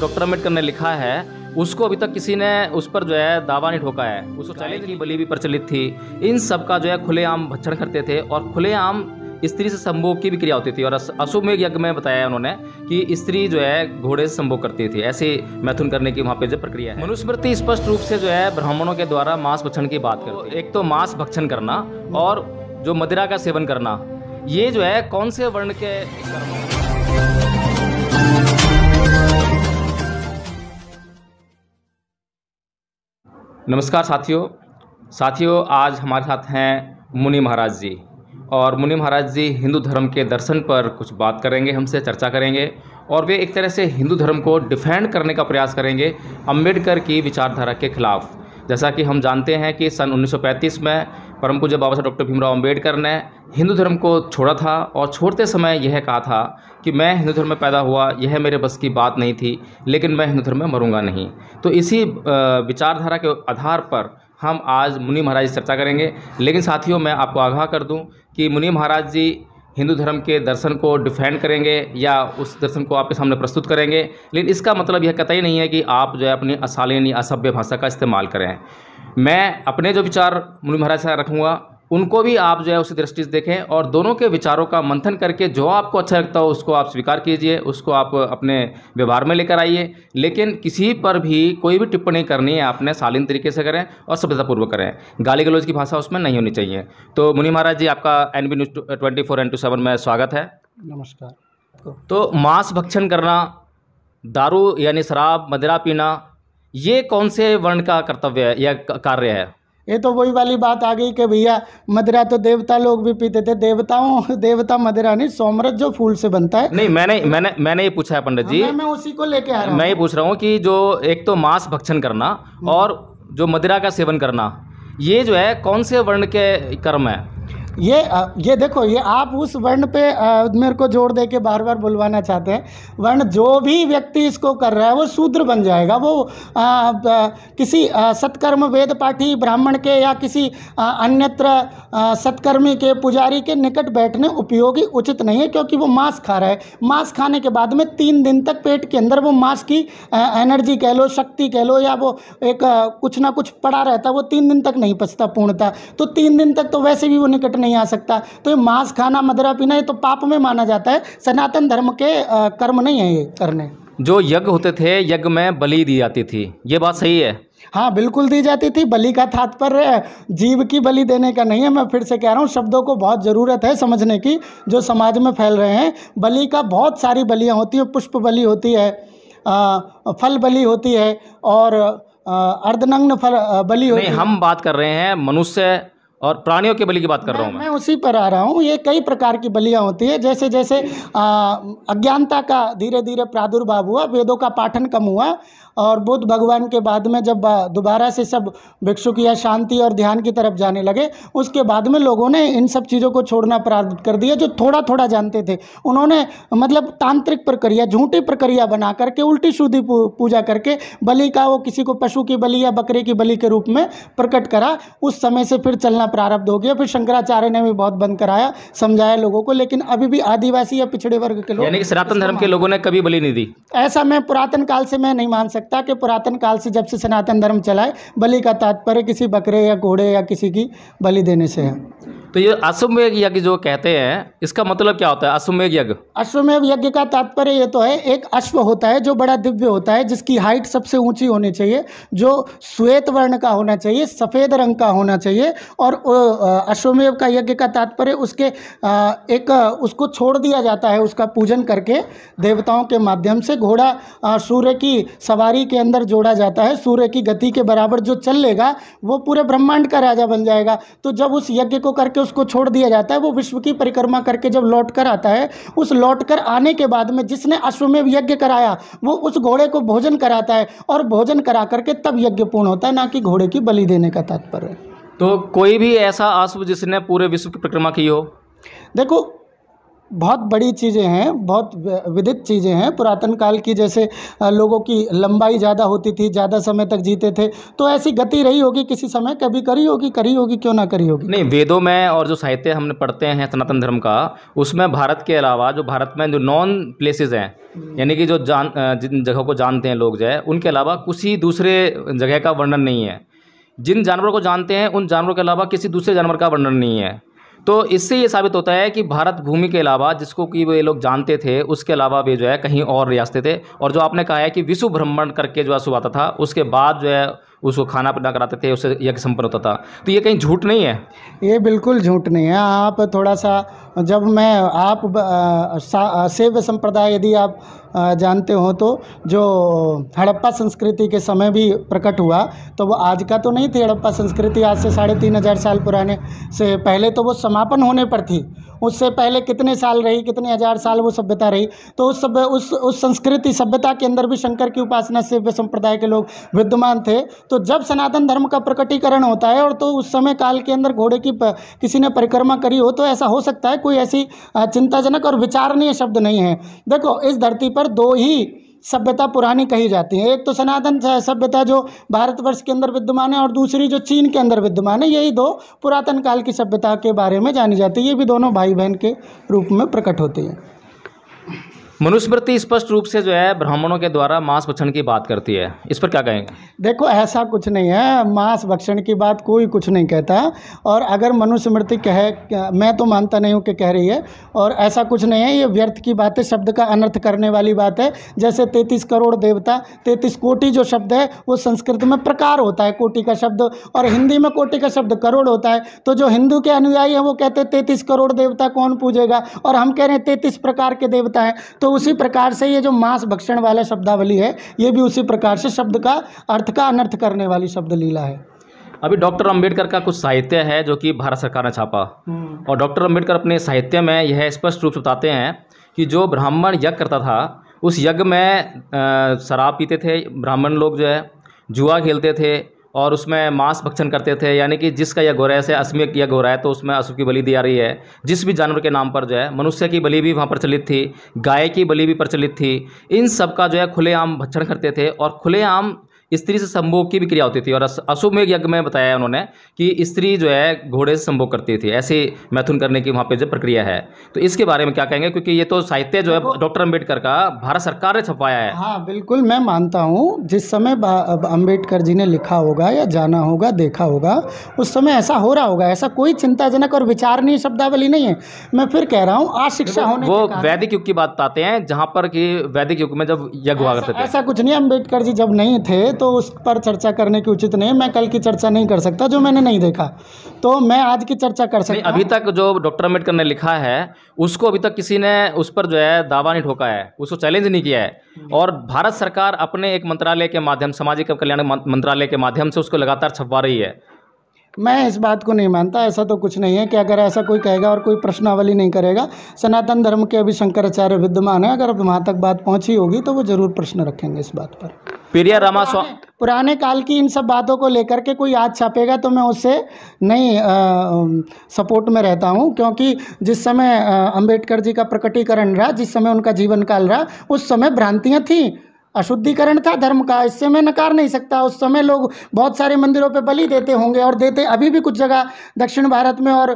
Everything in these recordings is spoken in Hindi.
डॉक्टर अम्बेडकर ने लिखा है उसको अभी तक किसी ने उस पर जो है दावा नहीं ठोका है उसको चैलेंज की बलि भी प्रचलित थी इन सब का जो है खुलेआम भक्षण करते थे और खुलेआम स्त्री से संभोग की भी क्रिया होती थी और अश्वमेघ यज्ञ में बताया है उन्होंने कि स्त्री जो है घोड़े से संभोग करती थी ऐसे मैथुन करने की वहाँ पे जो प्रक्रिया है मनुस्मृति स्पष्ट रूप से जो है ब्राह्मणों के द्वारा मांस भक्षण की बात करती है एक तो मांस भक्षण करना और जो मदिरा का सेवन करना ये जो है कौन से वर्ण के कर्म नमस्कार साथियों साथियों आज हमारे साथ हैं मुनि महाराज जी और मुनि महाराज जी हिंदू धर्म के दर्शन पर कुछ बात करेंगे हमसे चर्चा करेंगे और वे एक तरह से हिंदू धर्म को डिफेंड करने का प्रयास करेंगे अम्बेडकर की विचारधारा के खिलाफ जैसा कि हम जानते हैं कि सन 1935 में परम पूज्य बाबा साहब डॉक्टर भीमराव अम्बेडकर ने हिंदू धर्म को छोड़ा था और छोड़ते समय यह कहा था कि मैं हिंदू धर्म में पैदा हुआ यह मेरे बस की बात नहीं थी लेकिन मैं हिंदू धर्म में मरूंगा नहीं तो इसी विचारधारा के आधार पर हम आज मुनि महाराज चर्चा करेंगे लेकिन साथियों मैं आपको आगाह कर दूँ कि मुनि महाराज जी हिंदू धर्म के दर्शन को डिफेंड करेंगे या उस दर्शन को आपके सामने प्रस्तुत करेंगे लेकिन इसका मतलब यह कतई नहीं है कि आप जो है अपनी अशालीन या असभ्य भाषा का इस्तेमाल करें मैं अपने जो विचार मुनि महाराज से रखूँगा उनको भी आप जो है उसी दृष्टि से देखें और दोनों के विचारों का मंथन करके जो आपको अच्छा लगता हो उसको आप स्वीकार कीजिए उसको आप अपने व्यवहार में लेकर आइए लेकिन किसी पर भी कोई भी टिप्पणी करनी है आपने शालीन तरीके से करें और सभ्यतापूर्वक करें गाली गलौज की भाषा उसमें नहीं होनी चाहिए तो मुनि महाराज जी आपका N B news twenty four N seven में स्वागत है नमस्कार तो मांस भक्षण करना दारू यानी शराब मदिरा पीना ये कौन से वर्ण का कर्तव्य है या कार्य है ये तो वही वाली बात आ गई कि भैया मदिरा तो देवता लोग भी पीते थे देवताओं देवता मदिरा नहीं सोमरथ जो फूल से बनता है नहीं मैंने मैंने मैंने ये पूछा है पंडित जी हाँ, मैं उसी को लेके आ रहा मैं ये पूछ रहा हूँ कि जो एक तो मांस भक्षण करना हम्म। और जो मदिरा का सेवन करना ये जो है कौन से वर्ण के कर्म है ये ये देखो ये आप उस वर्ण पे मेरे को जोड़ दे के बार बार बुलवाना चाहते हैं वर्ण जो भी व्यक्ति इसको कर रहा है वो शूद्र बन जाएगा वो आ, आ, किसी आ, सत्कर्म वेद पाठी ब्राह्मण के या किसी आ, अन्यत्र आ, सत्कर्मी के पुजारी के निकट बैठने उपयोगी उचित नहीं है क्योंकि वो मांस खा रहा है मांस खाने के बाद में तीन दिन तक पेट के अंदर वो मांस की आ, एनर्जी कह लो शक्ति कह लो या वो एक आ, कुछ ना कुछ पड़ा रहता है वो तीन दिन तक नहीं पचता पूर्णता तो तीन दिन तक तो वैसे भी वो निकट नहीं आ सकता तो ये मांस खाना मदरा पीना ये तो पाप में माना जाता है सनातन धर्म के कर्म नहीं है ये करने जो यज्ञ होते थे यज्ञ में बलि दी जाती थी ये बात सही है हाँ बिल्कुल दी जाती थी बलि का तात्पर्य जीव की बलि देने का नहीं है मैं फिर से कह रहा हूँ शब्दों को बहुत ज़रूरत है समझने की जो समाज में फैल रहे हैं बलि का बहुत सारी बलियाँ होती हैं पुष्प बलि होती है फल बलि होती है और अर्धनग्न फल बलि होती है हम बात कर रहे हैं मनुष्य और प्राणियों के बलि की बात कर रहा हूँ मैं, उसी पर आ रहा हूँ ये कई प्रकार की बलियाँ होती है जैसे जैसे अज्ञानता का धीरे धीरे प्रादुर्भाव हुआ वेदों का पाठन कम हुआ और बुद्ध भगवान के बाद में जब दोबारा से सब भिक्षुक या शांति और ध्यान की तरफ जाने लगे उसके बाद में लोगों ने इन सब चीज़ों को छोड़ना प्रारंभ कर दिया जो थोड़ा थोड़ा जानते थे उन्होंने मतलब तांत्रिक प्रक्रिया झूठी प्रक्रिया बना करके उल्टी शुद्धि पूजा करके बलि का वो किसी को पशु की बलि या बकरे की बलि के रूप में प्रकट करा उस समय से फिर चलना करना प्रारब्ध हो गया फिर शंकराचार्य ने भी बहुत बंद कराया समझाया लोगों को लेकिन अभी भी आदिवासी या पिछड़े वर्ग के लोग सनातन धर्म के लोगों ने कभी बलि नहीं दी ऐसा मैं पुरातन काल से मैं नहीं मान सकता कि पुरातन काल से जब से सनातन धर्म चलाए बलि का तात्पर्य किसी बकरे या घोड़े या किसी की बलि देने से है तो ये अश्वमेघ यज्ञ जो कहते हैं इसका मतलब क्या होता है अश्वमेघ यज्ञ अश्वमेघ यज्ञ का तात्पर्य ये तो है एक अश्व होता है जो बड़ा दिव्य होता है जिसकी हाइट सबसे ऊंची होनी चाहिए जो श्वेत वर्ण का होना चाहिए सफ़ेद रंग का होना चाहिए और अश्वमेव का यज्ञ का तात्पर्य उसके एक उसको छोड़ दिया जाता है उसका पूजन करके देवताओं के माध्यम से घोड़ा सूर्य की सवारी के अंदर जोड़ा जाता है सूर्य की गति के बराबर जो चल लेगा वो पूरे ब्रह्मांड का राजा बन जाएगा तो जब उस यज्ञ को करके उसको छोड़ दिया जाता है वो विश्व की परिक्रमा करके जब लौट कर आता है उस लौट कर आने के बाद में जिसने अश्वमेव यज्ञ कराया वो उस घोड़े को भोजन कराता है और भोजन करा करके तब यज्ञ पूर्ण होता है ना कि घोड़े की बलि देने का तात्पर्य तो कोई भी ऐसा अश्व जिसने पूरे विश्व की परिक्रमा की हो देखो बहुत बड़ी चीज़ें हैं बहुत विदित चीज़ें हैं पुरातन काल की जैसे लोगों की लंबाई ज़्यादा होती थी ज़्यादा समय तक जीते थे तो ऐसी गति रही होगी किसी समय कभी करी होगी करी होगी क्यों ना करी होगी नहीं वेदों में और जो साहित्य हमने पढ़ते हैं सनातन धर्म का उसमें भारत के अलावा जो भारत में जो नॉन प्लेसेज हैं हम्म। यानी कि जो जान जिन जगहों को जानते हैं लोग जो है उनके अलावा किसी दूसरे जगह का वर्णन नहीं है जिन जानवरों को जानते हैं उन जानवरों के अलावा किसी दूसरे जानवर का वर्णन नहीं है तो इससे ये साबित होता है कि भारत भूमि के अलावा जिसको कि वे लोग जानते थे उसके अलावा वे जो है कहीं और रियासतें थे और जो आपने कहा है कि विश्व भ्रमण करके जो है शुरू था उसके बाद जो है उसको खाना पीना कराते थे उससे यज्ञ संपन्न होता था तो ये कहीं झूठ नहीं है ये बिल्कुल झूठ नहीं है आप थोड़ा सा जब मैं आप सेव्य संप्रदाय यदि आप जानते हो तो जो हड़प्पा संस्कृति के समय भी प्रकट हुआ तो वो आज का तो नहीं थी हड़प्पा संस्कृति आज से साढ़े तीन हज़ार साल पुराने से पहले तो वो समापन होने पर थी उससे पहले कितने साल रही कितने हज़ार साल वो सभ्यता रही तो उस सब उस उस संस्कृति सभ्यता के अंदर भी शंकर की उपासना से संप्रदाय के लोग विद्यमान थे तो जब सनातन धर्म का प्रकटीकरण होता है और तो उस समय काल के अंदर घोड़े की किसी ने परिक्रमा करी हो तो ऐसा हो सकता है कोई ऐसी चिंताजनक और विचारणीय शब्द नहीं है देखो इस धरती पर दो ही सभ्यता पुरानी कही जाती है एक तो सनातन सभ्यता जो भारतवर्ष के अंदर विद्यमान है और दूसरी जो चीन के अंदर विद्यमान है यही दो पुरातन काल की सभ्यता के बारे में जानी जाती है ये भी दोनों भाई बहन के रूप में प्रकट होती हैं मनुस्मृति स्पष्ट रूप से जो है ब्राह्मणों के द्वारा मांस भक्षण की बात करती है इस पर क्या कहेंगे देखो ऐसा कुछ नहीं है मांस भक्षण की बात कोई कुछ नहीं कहता और अगर मनुस्मृति कहे मैं तो मानता नहीं हूँ कि कह रही है और ऐसा कुछ नहीं है ये व्यर्थ की बात है शब्द का अनर्थ करने वाली बात है जैसे तैतीस करोड़ देवता तैतीस कोटि जो शब्द है वो संस्कृत में प्रकार होता है कोटि का शब्द और हिंदी में कोटि का शब्द करोड़ होता है तो जो हिंदू के अनुयायी हैं वो कहते हैं तैतीस करोड़ देवता कौन पूजेगा और हम कह रहे हैं तैतीस प्रकार के देवता हैं तो तो उसी प्रकार से ये जो मांस भक्षण वाला शब्दावली है ये भी उसी प्रकार से शब्द का अर्थ का अनर्थ करने वाली शब्द लीला है अभी डॉक्टर अंबेडकर का कुछ साहित्य है जो कि भारत सरकार ने छापा हम्म। और डॉक्टर अंबेडकर अपने साहित्य में यह स्पष्ट रूप से बताते हैं कि जो ब्राह्मण यज्ञ करता था उस यज्ञ में शराब पीते थे ब्राह्मण लोग जो है जुआ खेलते थे और उसमें मांस भक्षण करते थे यानी कि जिसका यह गोरा से अश्वमेघ यह गोरा है तो उसमें अशु की बलि दी जा रही है जिस भी जानवर के नाम पर जो है मनुष्य की बलि भी वहाँ प्रचलित थी गाय की बलि भी प्रचलित थी इन सब का जो है खुलेआम भक्षण करते थे और खुलेआम स्त्री से संभोग की भी क्रिया होती थी और अश्वमेघ यज्ञ में बताया उन्होंने कि स्त्री जो है घोड़े से संभोग करती थी ऐसे मैथुन करने की वहाँ पे जो प्रक्रिया है तो इसके बारे में क्या कहेंगे क्योंकि ये तो साहित्य जो है डॉक्टर अम्बेडकर का भारत सरकार ने छपाया है हाँ बिल्कुल मैं मानता हूँ जिस समय अम्बेडकर जी ने लिखा होगा या जाना होगा देखा होगा उस समय ऐसा हो रहा होगा ऐसा कोई चिंताजनक और विचारणीय शब्दावली नहीं है मैं फिर कह रहा हूँ आज शिक्षा होने वो वैदिक युग की बात बताते हैं जहाँ पर कि वैदिक युग में जब यज्ञ हुआ करते थे ऐसा कुछ नहीं अम्बेडकर जी जब नहीं थे तो उस पर चर्चा करने की उचित नहीं मैं कल की चर्चा नहीं कर सकता जो मैंने नहीं देखा तो मैं आज की चर्चा कर सकता अभी तक जो डॉक्टर अम्बेडकर ने लिखा है उसको अभी तक किसी ने उस पर जो है दावा नहीं ठोका है उसको चैलेंज नहीं किया है और भारत सरकार अपने एक मंत्रालय के माध्यम सामाजिक कल्याण मंत्रालय के माध्यम से उसको लगातार छपवा रही है मैं इस बात को नहीं मानता ऐसा तो कुछ नहीं है कि अगर ऐसा कोई कहेगा और कोई प्रश्नावली नहीं करेगा सनातन धर्म के अभी शंकराचार्य विद्यमान है अगर वहाँ तक बात पहुँची होगी तो वो ज़रूर प्रश्न रखेंगे इस बात पर प्रिया रामा स्वामी पुराने काल की इन सब बातों को लेकर के कोई आज छापेगा तो मैं उससे नहीं आ, सपोर्ट में रहता हूँ क्योंकि जिस समय अंबेडकर जी का प्रकटीकरण रहा जिस समय उनका जीवन काल रहा उस समय भ्रांतियाँ थीं अशुद्धिकरण था धर्म का इससे मैं नकार नहीं सकता उस समय लोग बहुत सारे मंदिरों पे बलि देते होंगे और देते अभी भी कुछ जगह दक्षिण भारत में और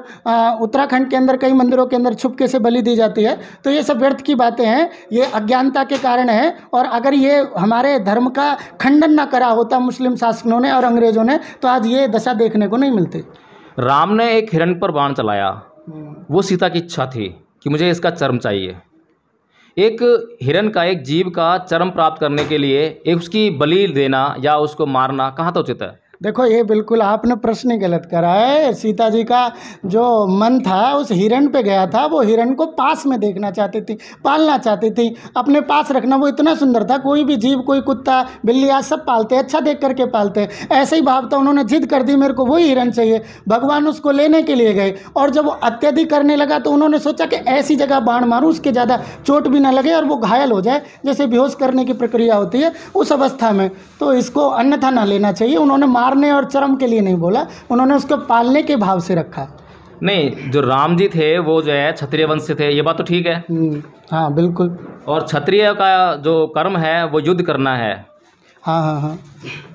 उत्तराखंड के अंदर कई मंदिरों के अंदर छुपके से बलि दी जाती है तो ये सब व्यर्थ की बातें हैं ये अज्ञानता के कारण है और अगर ये हमारे धर्म का खंडन ना करा होता मुस्लिम शासकों ने और अंग्रेजों ने तो आज ये दशा देखने को नहीं मिलती राम ने एक हिरण पर बाण चलाया हम्म। वो सीता की इच्छा थी कि मुझे इसका चर्म चाहिए एक हिरण का एक जीव का चरम प्राप्त करने के लिए एक उसकी बलि देना या उसको मारना कहाँ तो उचित है देखो ये बिल्कुल आपने प्रश्न गलत करा है सीता जी का जो मन था उस हिरण पे गया था वो हिरण को पास में देखना चाहती थी पालना चाहती थी अपने पास रखना वो इतना सुंदर था कोई भी जीव कोई कुत्ता बिल्ली आज सब पालते अच्छा देख करके पालते ऐसे ही था उन्होंने जिद कर दी मेरे को वही हिरण चाहिए भगवान उसको लेने के लिए गए और जब वो अत्यधिक करने लगा तो उन्होंने सोचा कि ऐसी जगह बाण मारूँ उसके ज़्यादा चोट भी ना लगे और वो घायल हो जाए जैसे बेहोश करने की प्रक्रिया होती है उस अवस्था में तो इसको अन्यथा ना लेना चाहिए उन्होंने मार मारने और चरम के लिए नहीं बोला उन्होंने उसको पालने के भाव से रखा नहीं जो राम जी थे वो जो है क्षत्रिय वंश से थे ये बात तो ठीक है हम्म, हाँ बिल्कुल और क्षत्रिय का जो कर्म है वो युद्ध करना है हाँ हाँ हाँ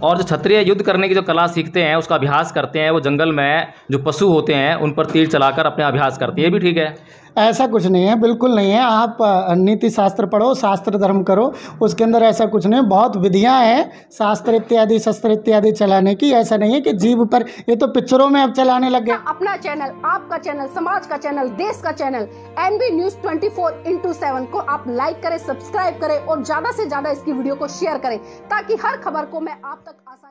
और जो क्षत्रिय युद्ध करने की जो कला सीखते हैं उसका अभ्यास करते हैं वो जंगल में जो पशु होते हैं उन पर तीर चलाकर अपने अभ्यास करते हैं ये भी ठीक है ऐसा कुछ नहीं है बिल्कुल नहीं है आप नीति शास्त्र पढ़ो शास्त्र धर्म करो उसके अंदर ऐसा कुछ नहीं बहुत विधियाँ हैं शास्त्र इत्यादि शस्त्र इत्यादि चलाने की ऐसा नहीं है कि जीव पर ये तो पिक्चरों में अब चलाने लग गए अपना चैनल आपका चैनल समाज का चैनल देश का channel N B news twenty four into seven को आप लाइक करें सब्सक्राइब करें और ज्यादा से ज्यादा इसकी वीडियो को शेयर करें ताकि हर खबर को मैं आप तक आसान